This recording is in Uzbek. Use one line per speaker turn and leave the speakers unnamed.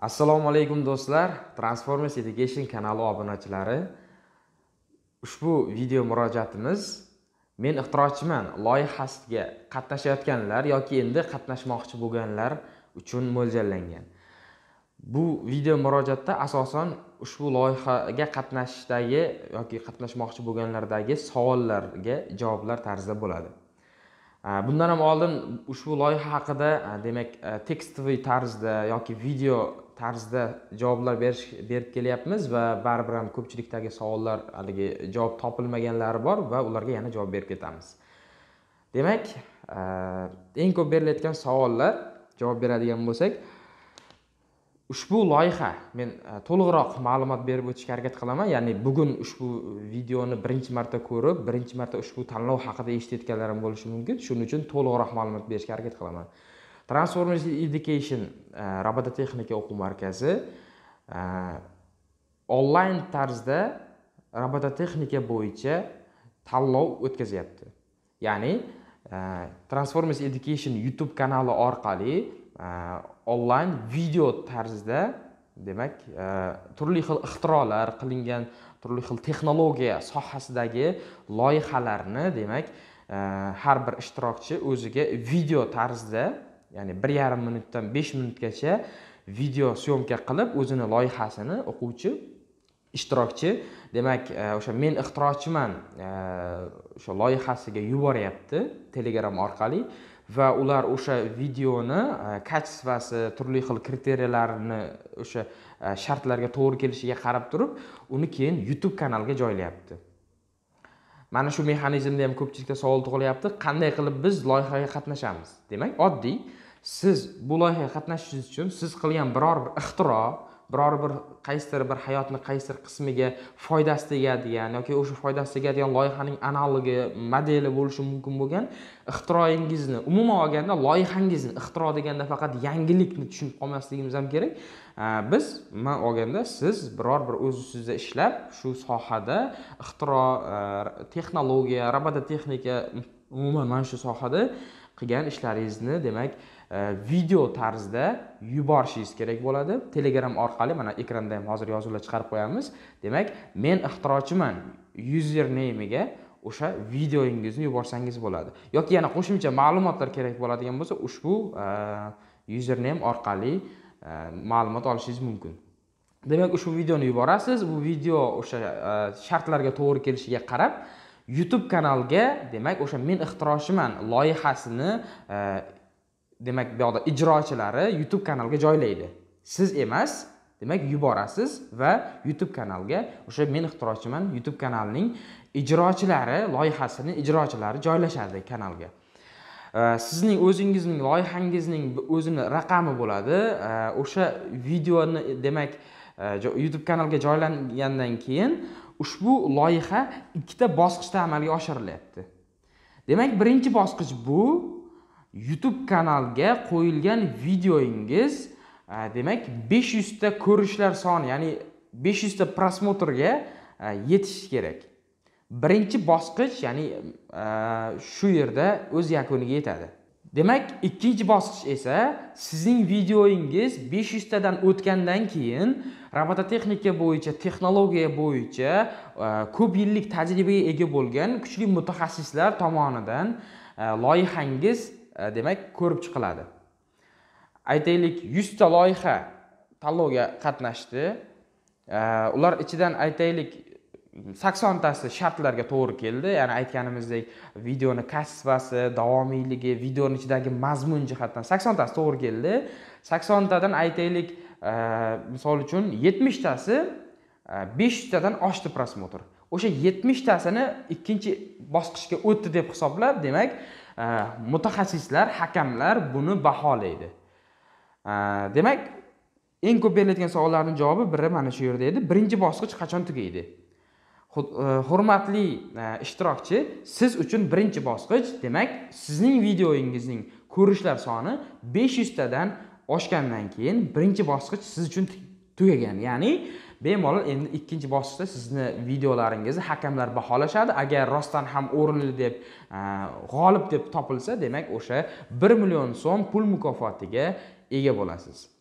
assalomu alaykum do'stlar transformers education kanali obunachilari ushbu video murojaatimiz men ixtirochiman loyihasiga qatnashayotganlar yoki endi qatnashmoqchi bo'lganlar uchun mo'ljallangan bu video murojaatda asosan ushbu loyihaga qatnashishdagi yoki qatnashmoqchi bo'lganlardagi savollarga javoblar tarzida bo'ladi bundan ham oldin ushbu loyiha haqida demak tekstli tarzda yoki video tarzda javoblar berish berib kelyapmiz va baribir ham ko'pchilikdagi savollar haligi javob topilmaganlari bor va ularga yana javob berib ketamiz demak eh, eng ko'p berilayotgan savollar javob beradigan bo'lsak ushbu loyiha men eh, to'liqroq ma'lumot berib o'tishga harakat qilaman ya'ni bugun ushbu videoni birinchi marta ko'rib birinchi marta ushbu tanlov haqida eshitayotganlarim bo'lishi mumkin shuning uchun to'liqroq ma'lumot berishga harakat qilaman transformers education e, robototexnika o'quv markazi e, onlayn tarzda robototexnika bo'yicha tanlov o'tkazyapti ya'ni e, transformers education youtube kanali orqali onlayn video tarzda demak turli xil ixtirolar qilingan turli xil texnologiya sohasidagi loyihalarni demak har bir ishtirokchi o'ziga video tarzda ya'ni bir yarim minutdan besh minutgacha video syomka qilib o'zini loyihasini o'quvchi ishtirokchi demak e, o'sha men ixtirochiman e, o'sha loyihasiga yuboryapti telegram orqali va ular o'sha videoni качествоsi e, turli xil kriteriyalarni o'sha shartlarga to'g'ri kelishiga qarab turib uni keyin youtube kanalga joylayapti mana shu mexanizmda ham ko'pchilikda savol tug'ilyapti qanday qilib biz loyihaga qatnashamiz demak oddiy siz bu loyihaga qatnashishingiz uchun siz qilgan biror bir ixtiro biror bir qaysidir bir hayotni qaysidir qismiga foydasi tegadigan yoki o'sha foydasi tegadigan loyihaning analogi modeli bo'lishi mumkin bo'lgan ixtiroyingizni umuman olganda loyihangizni ixtiro deganda faqat yangilikni tushunib qolmasligimiz ham kerak biz umuman olganda siz biror bir o'z ustingizda ishlab shu sohada ixtiro e, texnologiya robototexnika umuman mana shu sohada qilgan ishlaringizni demak e, video tarzda yuborishingiz kerak bo'ladi telegram orqali mana ekranda ham hozir yozuvlar chiqarib qo'yamiz demak men ixtirochiman yuzerneymiga o'sha videoyingizni yuborsangiz bo'ladi yoki yana qo'shimcha ma'lumotlar kerak bo'ladigan bo'lsa ushbu e, username orqali e, ma'lumot olishingiz mumkin demak ushbu videoni yuborasiz bu video o'sha shartlarga to'g'ri kelishiga qarab youtube kanalga demak o'sha men ixtirochiman loyihasini e, demak bu yoqda ijrochilari youtube kanalga joylaydi siz emas demak yuborasiz va youtube kanalga o'sha men ixtirochiman youtube kanalining ijrochilari loyihasini ijrochilari joylashadi kanalga e, sizning o'zingizning loyihangizning o'zini raqami bo'ladi e, o'sha videoni demak Э, youtube kanalga joylangandan keyin ushbu loyiha ikkita bosqichda amalga oshirilyapti demak birinchi bosqich bu youtube kanalga qo'yilgan videoingiz e, demak 500 ta ko'rishlar soni ya'ni 500 ta prosmotrga e, yetishi kerak birinchi bosqich ya'ni e, shu yerda o'z yakuniga yetadi demak ikkinchi bosqich esa sizning videoingiz 500 tadan o'tgandan keyin robototexnika bo'yicha texnologiya bo'yicha e, ko'p yillik tajribaga ega bo'lgan kuchli mutaxassislar tomonidan e, loyihangiz e, demak ko'rib chiqiladi aytaylik 100 ta loyiha tanlovga qatnashdi ular ichidan aytaylik saksontasi shartlarga to'g'ri keldi ya'ni aytganimizdek videoni kastvasi davomiyligi videoni ichidagi mazmun jihatdan saksontasi to'g'ri keldi saksontadan aytaylik e, misol uchun yetmishtasi e, besh yuztadan oshdi prosmotr o'sha yetmishtasini ikkinchi bosqichga o'tdi deb hisoblab demak e, mutaxassislar hakamlar buni baholaydi demak eng ko'p beriladigan savollarni javobi biri mana shu yerda edi birinchi bosqich qachon tugaydi E, hurmatli e, ishtirokchi siz uchun birinchi bosqich demak sizning videoyingizning ko'rishlar soni 500 tadan oshgandan keyin birinchi bosqich siz uchun tugagan ya'ni bemalol endi ikkinchi bosqichda sizni videolaringizni hakamlar baholashadi agar rostdan ham o'rinli deb e, g'olib deb topilsa demak o'sha 1 million so'm pul mukofotiga ega bo'lasiz